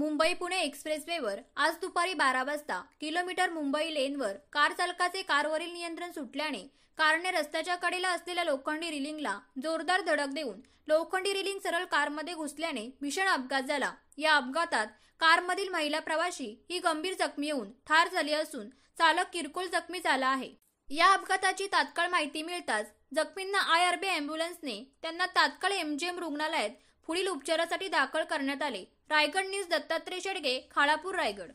मुंबई पुणे एक्सप्रेसवेवर आज दुपारी बारा वाजता किलोमीटर मुंबई लेनवर कार चालकाचे कारवरील नियंत्रण सुटल्याने कारने रस्त्याच्या कडेला असलेल्या लोखंडी रिलिंगला जोरदार धडक देऊन लोखंडी रिलिंग सरळ कारमध्ये घुसल्याने भीषण अपघात झाला या अपघातात कारमधील महिला प्रवाशी ही गंभीर जखमी होऊन ठार झाली असून चालक किरकोळ जखमी झाला आहे या अपघाताची तात्काळ माहिती मिळताच जखमींना आय आर बी अँब्युलन्सने त्यांना तात्काळ एमजीएम रुग्णालयात पुढील उपचारासाठी दाखल करण्यात आले रायगड न्यूज दत्तात्रय शेडगे खाळापूर रायगड